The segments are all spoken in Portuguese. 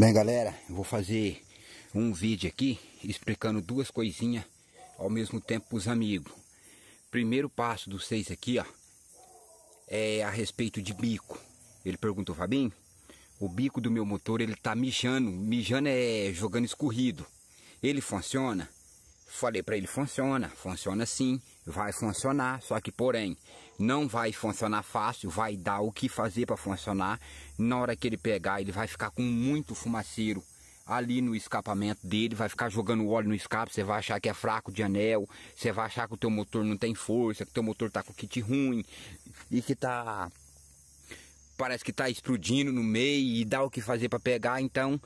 Bem galera, eu vou fazer um vídeo aqui explicando duas coisinhas ao mesmo tempo para os amigos. Primeiro passo dos seis aqui, ó, é a respeito de bico. Ele perguntou, Fabinho, o bico do meu motor ele tá mijando, mijando é jogando escorrido. Ele funciona? Falei para ele, funciona, funciona sim, vai funcionar, só que porém, não vai funcionar fácil, vai dar o que fazer para funcionar. Na hora que ele pegar, ele vai ficar com muito fumaceiro ali no escapamento dele, vai ficar jogando óleo no escape, você vai achar que é fraco de anel, você vai achar que o teu motor não tem força, que o teu motor tá com kit ruim e que tá parece que tá explodindo no meio e dá o que fazer para pegar, então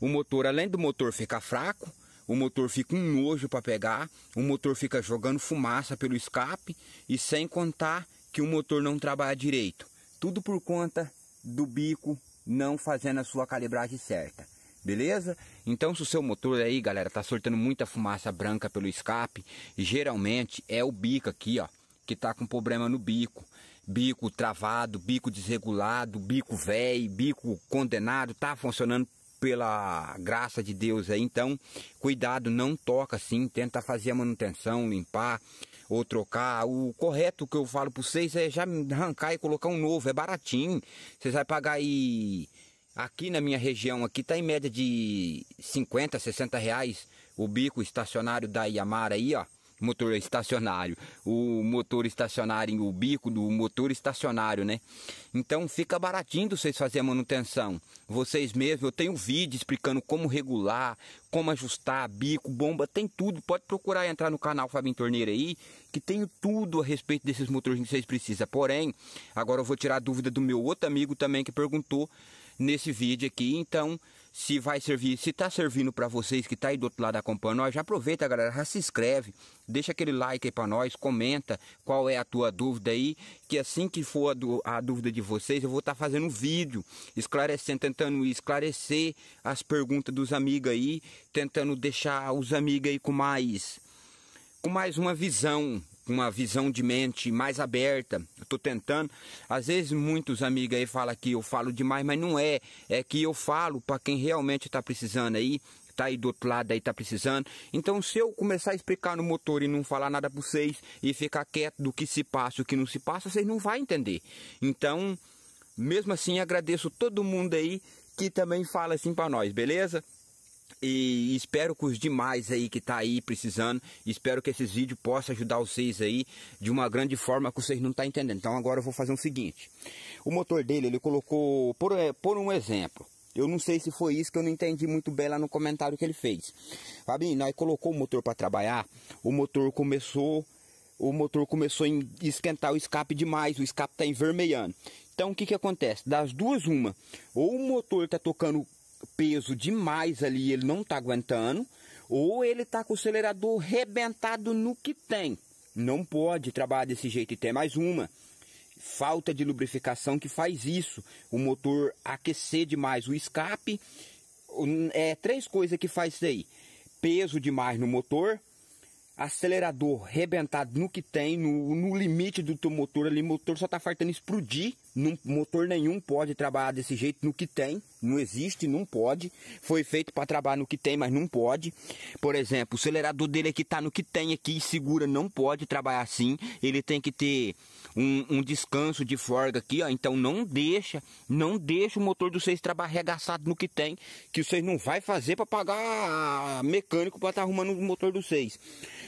o motor além do motor ficar fraco, o motor fica um nojo para pegar, o motor fica jogando fumaça pelo escape e sem contar que o motor não trabalha direito. Tudo por conta do bico não fazendo a sua calibragem certa. Beleza? Então se o seu motor aí, galera, tá soltando muita fumaça branca pelo escape, geralmente é o bico aqui, ó, que tá com problema no bico. Bico travado, bico desregulado, bico velho, bico condenado, tá funcionando pela graça de Deus aí. Então, cuidado, não toca assim, tenta fazer a manutenção, limpar ou trocar. O correto que eu falo para vocês é já arrancar e colocar um novo, é baratinho. Vocês vai pagar aí aqui na minha região aqui tá em média de 50, 60 reais o bico estacionário da Yamara aí, ó motor estacionário, o motor estacionário, o bico do motor estacionário, né? Então fica baratinho vocês fazerem a manutenção. Vocês mesmos, eu tenho vídeo explicando como regular, como ajustar bico, bomba, tem tudo. Pode procurar entrar no canal Fabinho Torneira aí, que tenho tudo a respeito desses motores que vocês precisam. Porém, agora eu vou tirar a dúvida do meu outro amigo também que perguntou nesse vídeo aqui. Então, se vai servir, se tá servindo para vocês que tá aí do outro lado acompanhando nós, já aproveita, galera, já se inscreve, deixa aquele like aí para nós, comenta qual é a tua dúvida aí, que assim que for a, a dúvida de vocês, eu vou estar tá fazendo um vídeo esclarecendo, tentando esclarecer as perguntas dos amigos aí, tentando deixar os amigos aí com mais com mais uma visão com uma visão de mente mais aberta. Eu tô tentando. Às vezes muitos amigos aí falam que eu falo demais, mas não é. É que eu falo para quem realmente está precisando aí tá aí do outro lado aí tá precisando. Então se eu começar a explicar no motor e não falar nada para vocês e ficar quieto do que se passa, o que não se passa, vocês não vão entender. Então, mesmo assim, agradeço todo mundo aí que também fala assim para nós, beleza? E espero que os demais aí que tá aí precisando, espero que esses vídeos possam ajudar vocês aí de uma grande forma que vocês não tá entendendo. Então agora eu vou fazer o um seguinte. O motor dele, ele colocou, por, é, por um exemplo, eu não sei se foi isso que eu não entendi muito bem lá no comentário que ele fez. Fabinho, nós colocou o motor para trabalhar, o motor começou, o motor começou a esquentar o escape demais, o escape tá envermelhando. Então o que que acontece? Das duas uma, ou o motor tá tocando peso demais ali, ele não tá aguentando, ou ele tá com o acelerador rebentado no que tem. Não pode trabalhar desse jeito. E tem mais uma. Falta de lubrificação que faz isso. O motor aquecer demais o escape. É três coisas que faz isso aí. Peso demais no motor, acelerador rebentado no que tem, no, no limite do teu motor ali, o motor só tá fartando explodir, não, motor nenhum pode trabalhar desse jeito no que tem não existe, não pode. Foi feito para trabalhar no que tem, mas não pode. Por exemplo, o acelerador dele aqui é está no que tem aqui, segura, não pode trabalhar assim. Ele tem que ter um, um descanso de forga aqui, ó. Então não deixa, não deixa o motor do vocês trabalhar arregaçado no que tem, que vocês não vai fazer para pagar mecânico para estar tá arrumando o motor do vocês.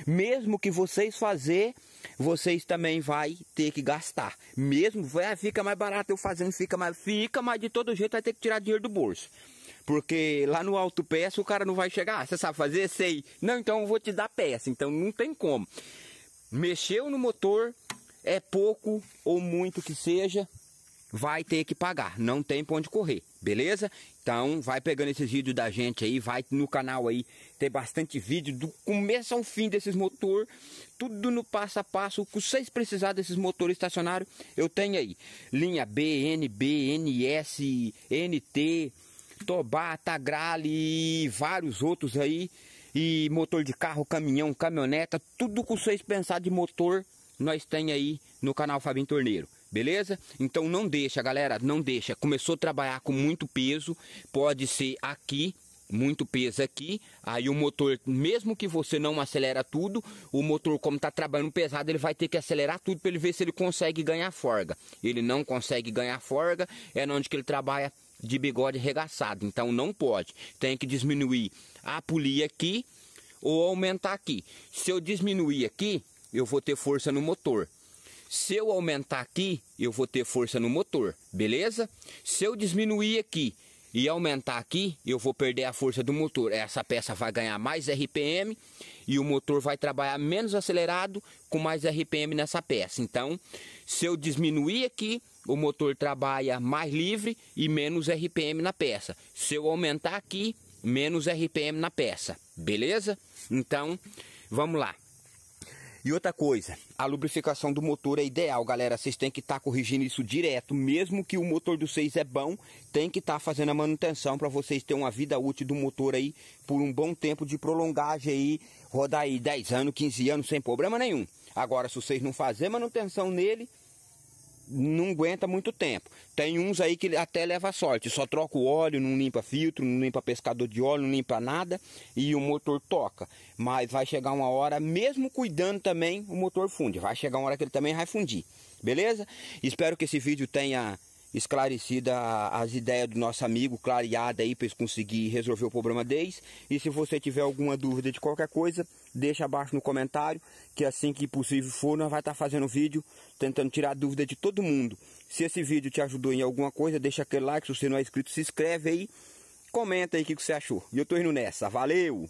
Mesmo que vocês fazer vocês também vai ter que gastar. Mesmo, vai, ah, fica mais barato eu fazendo, fica mais, fica, mas de todo jeito vai ter que tirar dinheiro do bolso. Porque lá no alto peça o cara não vai chegar, ah, você sabe fazer? Sei. Não, então eu vou te dar peça, então não tem como. Mexeu no motor, é pouco ou muito que seja, vai ter que pagar, não tem pra onde correr, beleza? Então vai pegando esses vídeos da gente aí, vai no canal aí, tem bastante vídeo do começo ao fim desses motor, tudo no passo a passo, o que vocês precisar desses motores estacionários, eu tenho aí. Linha B, NB, NS, NT, Tobata, Grale e vários outros aí, e motor de carro, caminhão, caminhoneta, tudo que vocês pensar de motor, nós tem aí no canal Fabinho Torneiro. Beleza? Então não deixa, galera, não deixa. Começou a trabalhar com muito peso, pode ser aqui, muito peso aqui. Aí o motor, mesmo que você não acelera tudo, o motor como está trabalhando pesado, ele vai ter que acelerar tudo para ele ver se ele consegue ganhar forga. Ele não consegue ganhar forga, é onde que ele trabalha de bigode arregaçado. Então não pode. Tem que diminuir a polia aqui ou aumentar aqui. Se eu diminuir aqui, eu vou ter força no motor. Se eu aumentar aqui, eu vou ter força no motor, beleza? Se eu diminuir aqui e aumentar aqui, eu vou perder a força do motor. Essa peça vai ganhar mais RPM e o motor vai trabalhar menos acelerado com mais RPM nessa peça. Então, se eu diminuir aqui, o motor trabalha mais livre e menos RPM na peça. Se eu aumentar aqui, menos RPM na peça, beleza? Então, vamos lá. E outra coisa, a lubrificação do motor é ideal, galera. Vocês têm que estar tá corrigindo isso direto. Mesmo que o motor do 6 é bom, tem que estar tá fazendo a manutenção para vocês terem uma vida útil do motor aí por um bom tempo de prolongagem aí. Rodar aí 10 anos, 15 anos sem problema nenhum. Agora, se vocês não fazer manutenção nele, não aguenta muito tempo. Tem uns aí que até leva sorte, só troca o óleo, não limpa filtro, não limpa pescador de óleo, não limpa nada e o motor toca. Mas vai chegar uma hora, mesmo cuidando também, o motor funde. Vai chegar uma hora que ele também vai fundir. Beleza? Espero que esse vídeo tenha esclarecida as ideias do nosso amigo, clareada aí para eles conseguir resolver o problema deles. E se você tiver alguma dúvida de qualquer coisa, deixa abaixo no comentário, que assim que possível for, nós vai estar tá fazendo vídeo tentando tirar dúvida de todo mundo. Se esse vídeo te ajudou em alguma coisa, deixa aquele like, se você não é inscrito, se inscreve aí, comenta aí o que, que você achou. E eu tô indo nessa, valeu!